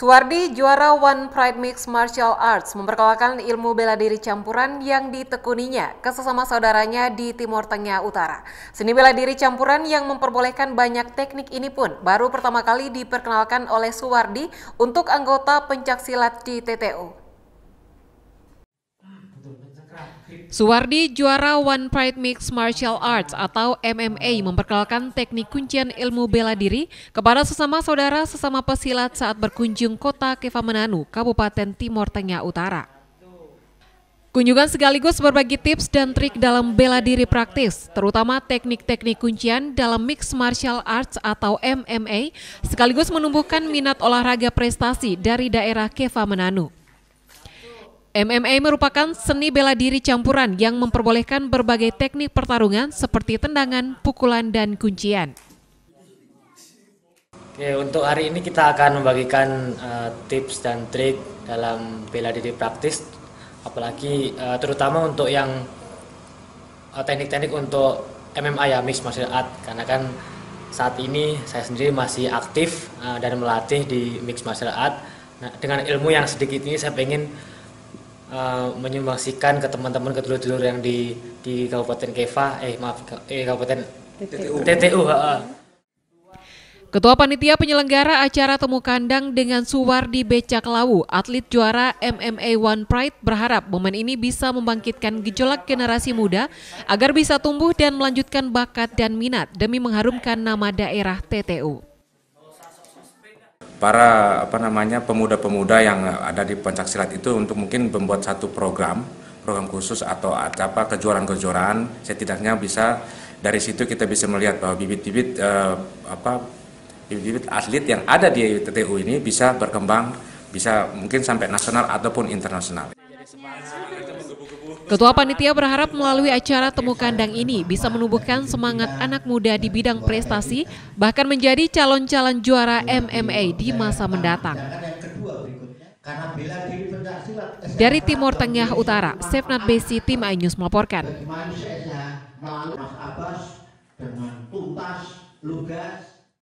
Suwardi, juara One Pride Mix Martial Arts, memperkenalkan ilmu bela diri campuran yang ditekuninya ke sesama saudaranya di Timur Tengah Utara. Seni bela diri campuran yang memperbolehkan banyak teknik ini pun baru pertama kali diperkenalkan oleh Suwardi untuk anggota pencaksilat di TTO. Suwardi juara One Pride Mixed Martial Arts atau MMA memperkenalkan teknik kuncian ilmu bela diri kepada sesama saudara sesama pesilat saat berkunjung kota Kefamenanu, Kabupaten Timor Tengah Utara. Kunjungan sekaligus berbagi tips dan trik dalam bela diri praktis, terutama teknik-teknik kuncian dalam mixed martial arts atau MMA, sekaligus menumbuhkan minat olahraga prestasi dari daerah Kefamenanu. MMA merupakan seni bela diri campuran yang memperbolehkan berbagai teknik pertarungan seperti tendangan, pukulan, dan kuncian. Oke, untuk hari ini kita akan membagikan uh, tips dan trik dalam bela diri praktis, apalagi uh, terutama untuk yang teknik eh, teknik-teknik untuk MMA ya, mixed martial art, karena kan saat ini saya sendiri masih aktif uh, dan melatih di mixed martial art. Nah, dengan ilmu yang sedikit ini saya ingin uh, menyumbangsikan ke teman-teman kedulur-dulur yang di di Kabupaten kefa eh maaf eh Kabupaten TTU, TTU ha. Ketua Panitia Penyelenggara Acara Temu Kandang dengan Suwardi Becak Lawu, atlet juara MMA One Pride berharap momen ini bisa membangkitkan gejolak generasi muda agar bisa tumbuh dan melanjutkan bakat dan minat demi mengharumkan nama daerah TTU para apa namanya pemuda-pemuda yang ada di silat itu untuk mungkin membuat satu program program khusus atau apa kejuaraan-kejuaraan setidaknya bisa dari situ kita bisa melihat bahwa bibit-bibit eh, apa bibit-bibit atlet yang ada di TTU ini bisa berkembang bisa mungkin sampai nasional ataupun internasional. Ketua Panitia berharap melalui acara Temu Kandang ini bisa menumbuhkan semangat anak muda di bidang prestasi, bahkan menjadi calon-calon juara MMA di masa mendatang. Dari Timur Tengah Utara, Sefnat Besi, Tim Ainyus melaporkan. dengan tuntas, lugas,